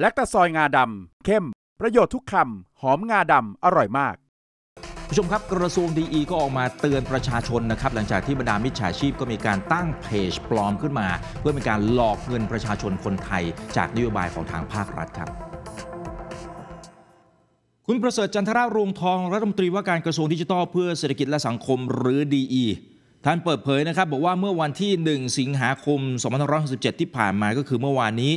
และตะซอยงาดำเข้ม ประโยชน์ทุกคำหอมงาดำอร่อยมากผู้ชมครับกระทรวงดีก็ออกมาเตือนประชาชนนะครับ หลังจากที่บรรดามิจฉาชีพก็มีการตั้งเพจปลอมขึ้นมา เพื่อเป็นการหลอกเงินประชาชนคนไทยจากนโยบายของทางภาครัฐครับ คุณประเสริฐจันทรารงทอง รัฐมนตรีว่าการกระทรวงดิจิทัลเพื่อเศรษฐกิจและสังคมหรือดีท่านเปิดเผยนะครับบอกว่าเมื่อวันที่ 1 สิงหาคม2567ที่ผ่านมาก็คือเมื่อวานนี้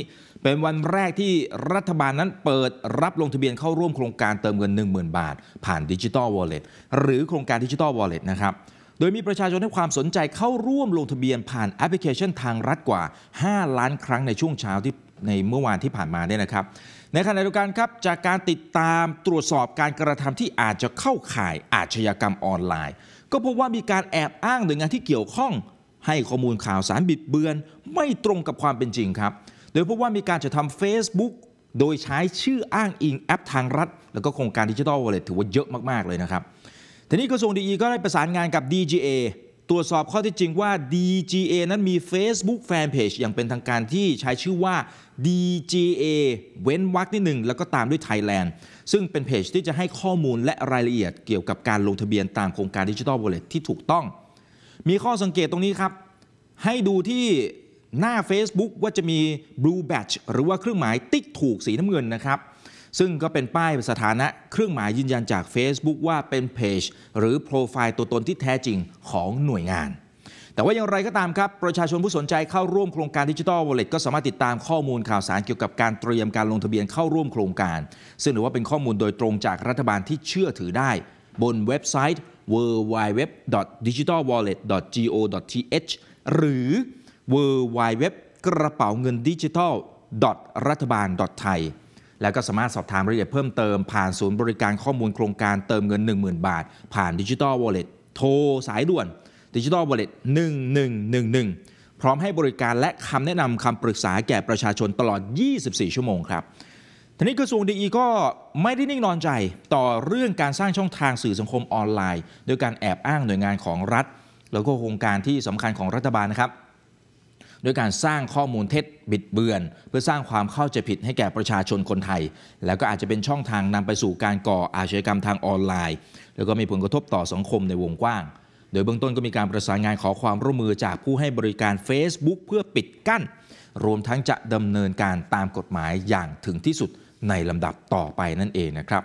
เป็นวันแรกที่รัฐบาลนั้นเปิดรับลงทะเบียนเข้าร่วมโครงการเติมเงิน 10,000 บาท ผ่านดิจิตอลวอลเล็ตหรือโครงการดิจิตอลวอลเล็ตนะครับโดยมีประชาชนให้ความสนใจเข้าร่วมลงทะเบียนผ่านแอปพลิเคชันทางรัฐกว่า 5 ล้านครั้งในช่วงเช้าที่ในเมื่อวานที่ผ่านมาเนี่ยนะครับ ในขณะเดียวกันครับจากการติดตามตรวจสอบการกระทำที่อาจจะเข้าข่ายอาชญากรรมออนไลน์ ก็พบว่ามีการแอบอ้างหน่วยงานที่เกี่ยวข้อง ให้ข้อมูลข่าวสารบิดเบือน ไม่ตรงกับความเป็นจริงครับดยพบว่ามีการจะทำ Facebook โดยใช้ชื่ออ้างอิง แอปทางรัฐ แล้วก็โครงการดิจิทัลวอลเล็ตถือว่าเยอะมาก ๆ เลยนะครับ ทีนี้กระทรวงดีก็ได้ประสานงานกับ DGA ตรวจสอบข้อที่จริงว่า DGA นั้นมี Facebook Fanpage อย่างเป็นทางการที่ใช้ชื่อว่า DGA เว้นวรรคที่หนึ่ง แล้วก็ตามด้วย Thailand ซึ่งเป็นเพจที่จะให้ข้อมูลและรายละเอียดเกี่ยวกับการลงทะเบียนตามโครงการดิจิทัลวอลเล็ตที่ถูกต้อง มีข้อสังเกตตรงนี้ครับให้ดูที่หน้า Facebook ว่าจะมี blue badge หรือว่าเครื่องหมายติ๊กถูกสีน้ำเงินนะครับ ซึ่งก็เป็นป้ายสถานะเครื่องหมายยืนยันจาก Facebook ว่าเป็นเพจหรือโปรไฟล์ตัวตนที่แท้จริงของหน่วยงาน แต่ว่าอย่างไรก็ตามครับประชาชนผู้สนใจเข้าร่วมโครงการดิจิทัลวอลเล็ตก็สามารถติดตามข้อมูลข่าวสารเกี่ยวกับการเตรียมการลงทะเบียนเข้าร่วมโครงการ ซึ่งถือว่าเป็นข้อมูลโดยตรงจากรัฐบาลที่เชื่อถือได้ บนเว็บไซต์ www.digitalwallet.go.th หรือ w w w กระเป๋าเงินดิจิทัลรัฐบาลไทยแล้วก็สามารถสอบถามรายละเอียดเพิ่มเติมผ่านศูนย์บริการข้อมูลโครงการเติมเงิน 10,000 บาท ผ่านดิจิ t a ลวอลเล็ตโทรสายด่วนดิจิ t a ลวอลเล็ต1111 พร้อมให้บริการและคำแนะนำคำปรึกษาแก่ประชาชนตลอด 24 ชั่วโมงครับทีนี้กระทรวงดีอีก็ไม่ได้นิ่งนอนใจต่อเรื่องการสร้างช่องทางสื่อสังคมออนไลน์ โดยการแอบอ้างหน่วยงานของรัฐ แล้วก็โครงการที่สำคัญของรัฐบาลนะครับด้วยการสร้างข้อมูลเท็จบิดเบือน เพื่อสร้างความเข้าใจผิดให้แก่ประชาชนคนไทย แล้วก็อาจจะเป็นช่องทางนำไปสู่การก่ออาชญากรรมทางออนไลน์ แล้วก็มีผลกระทบต่อสังคมในวงกว้าง โดยเบื้องต้นก็มีการประสานงานขอความร่วมมือจากผู้ให้บริการ Facebook เพื่อปิดกั้น รวมทั้งจะดำเนินการตามกฎหมายอย่างถึงที่สุดในลำดับต่อไปนั่นเองนะครับ